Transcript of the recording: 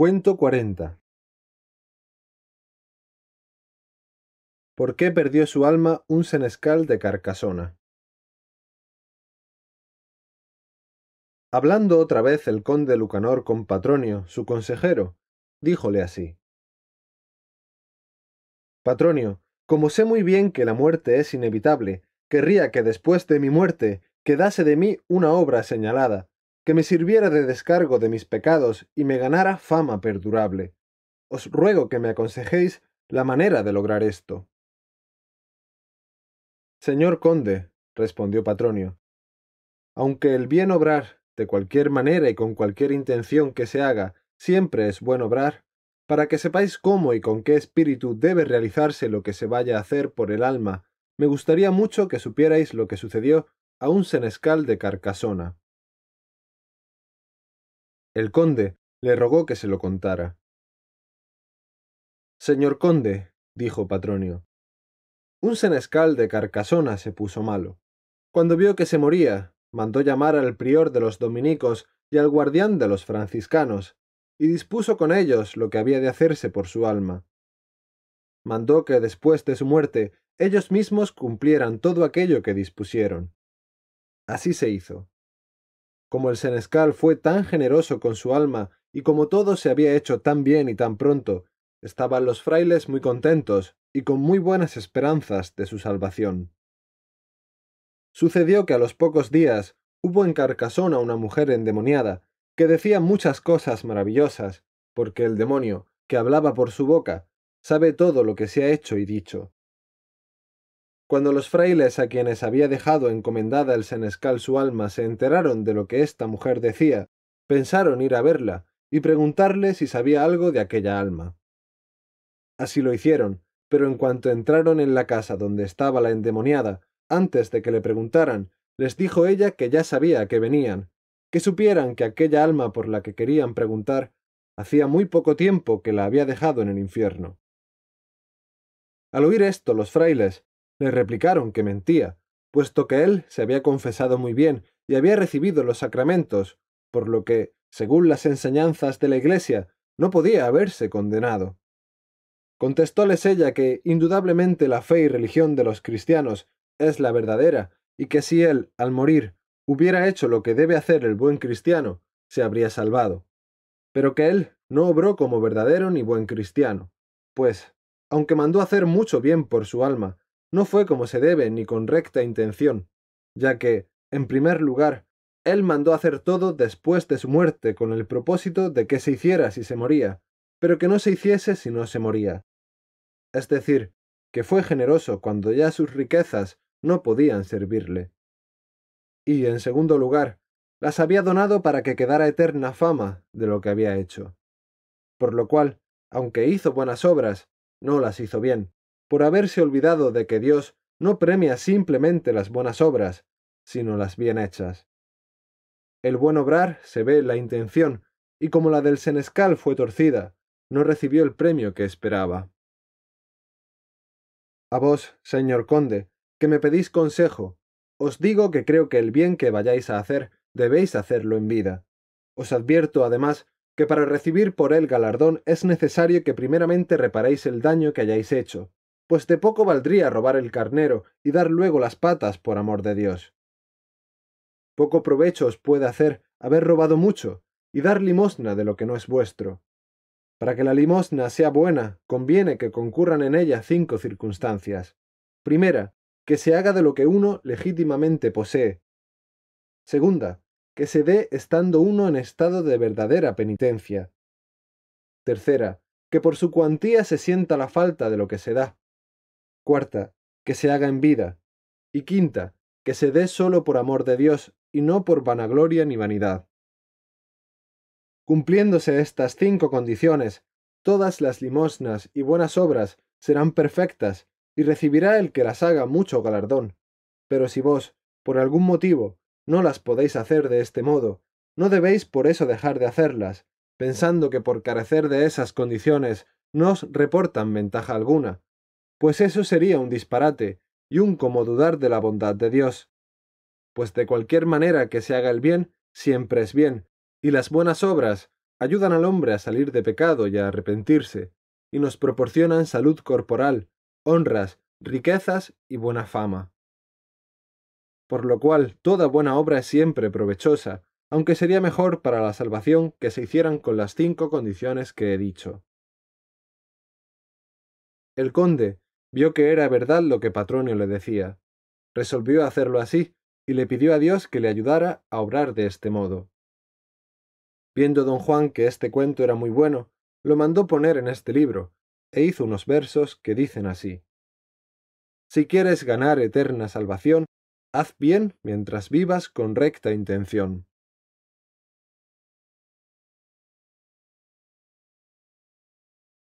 Cuento 40. ¿Por qué perdió su alma un senescal de Carcasona? Hablando otra vez el conde Lucanor con Patronio, su consejero, díjole así. Patronio, como sé muy bien que la muerte es inevitable, querría que después de mi muerte quedase de mí una obra señalada, me sirviera de descargo de mis pecados y me ganara fama perdurable. Os ruego que me aconsejéis la manera de lograr esto. Señor conde, respondió Patronio, aunque el bien obrar, de cualquier manera y con cualquier intención que se haga, siempre es buen obrar, para que sepáis cómo y con qué espíritu debe realizarse lo que se vaya a hacer por el alma, me gustaría mucho que supierais lo que sucedió a un senescal de Carcasona. El conde le rogó que se lo contara. Señor conde, dijo Patronio, un senescal de Carcasona se puso malo. Cuando vio que se moría, mandó llamar al prior de los dominicos y al guardián de los franciscanos, y dispuso con ellos lo que había de hacerse por su alma. Mandó que después de su muerte ellos mismos cumplieran todo aquello que dispusieron. Así se hizo. Como el senescal fue tan generoso con su alma y como todo se había hecho tan bien y tan pronto, estaban los frailes muy contentos y con muy buenas esperanzas de su salvación. Sucedió que a los pocos días hubo en Carcasona una mujer endemoniada, que decía muchas cosas maravillosas, porque el demonio, que hablaba por su boca, sabe todo lo que se ha hecho y dicho. Cuando los frailes a quienes había dejado encomendada el senescal su alma se enteraron de lo que esta mujer decía, pensaron ir a verla y preguntarle si sabía algo de aquella alma. Así lo hicieron, pero en cuanto entraron en la casa donde estaba la endemoniada, antes de que le preguntaran, les dijo ella que ya sabía que venían, que supieran que aquella alma por la que querían preguntar hacía muy poco tiempo que la había dejado en el infierno. Al oír esto, los frailes, le replicaron que mentía, puesto que él se había confesado muy bien y había recibido los sacramentos, por lo que, según las enseñanzas de la Iglesia, no podía haberse condenado. Contestóles ella que indudablemente la fe y religión de los cristianos es la verdadera, y que si él, al morir, hubiera hecho lo que debe hacer el buen cristiano, se habría salvado. Pero que él no obró como verdadero ni buen cristiano, pues, aunque mandó hacer mucho bien por su alma, no fue como se debe ni con recta intención, ya que, en primer lugar, él mandó hacer todo después de su muerte con el propósito de que se hiciera si se moría, pero que no se hiciese si no se moría. Es decir, que fue generoso cuando ya sus riquezas no podían servirle. Y, en segundo lugar, las había donado para que quedara eterna fama de lo que había hecho. Por lo cual, aunque hizo buenas obras, no las hizo bien, por haberse olvidado de que Dios no premia simplemente las buenas obras, sino las bien hechas. El buen obrar se ve la intención, y como la del senescal fue torcida, no recibió el premio que esperaba. A vos, señor conde, que me pedís consejo, os digo que creo que el bien que vayáis a hacer debéis hacerlo en vida. Os advierto, además, que para recibir por él galardón es necesario que primeramente reparéis el daño que hayáis hecho, pues de poco valdría robar el carnero y dar luego las patas por amor de Dios. Poco provecho os puede hacer haber robado mucho y dar limosna de lo que no es vuestro. Para que la limosna sea buena, conviene que concurran en ella cinco circunstancias. Primera, que se haga de lo que uno legítimamente posee. Segunda, que se dé estando uno en estado de verdadera penitencia. Tercera, que por su cuantía se sienta la falta de lo que se da. Cuarta, que se haga en vida. Y quinta, que se dé solo por amor de Dios y no por vanagloria ni vanidad. Cumpliéndose estas cinco condiciones, todas las limosnas y buenas obras serán perfectas y recibirá el que las haga mucho galardón. Pero si vos, por algún motivo, no las podéis hacer de este modo, no debéis por eso dejar de hacerlas, pensando que por carecer de esas condiciones no os reportan ventaja alguna, pues eso sería un disparate y un como dudar de la bondad de Dios. Pues de cualquier manera que se haga el bien, siempre es bien, y las buenas obras ayudan al hombre a salir de pecado y a arrepentirse, y nos proporcionan salud corporal, honras, riquezas y buena fama. Por lo cual, toda buena obra es siempre provechosa, aunque sería mejor para la salvación que se hicieran con las cinco condiciones que he dicho. El conde, Vio que era verdad lo que Patronio le decía. Resolvió hacerlo así, y le pidió a Dios que le ayudara a obrar de este modo. Viendo don Juan que este cuento era muy bueno, lo mandó poner en este libro, e hizo unos versos que dicen así. Si quieres ganar eterna salvación, haz bien mientras vivas con recta intención.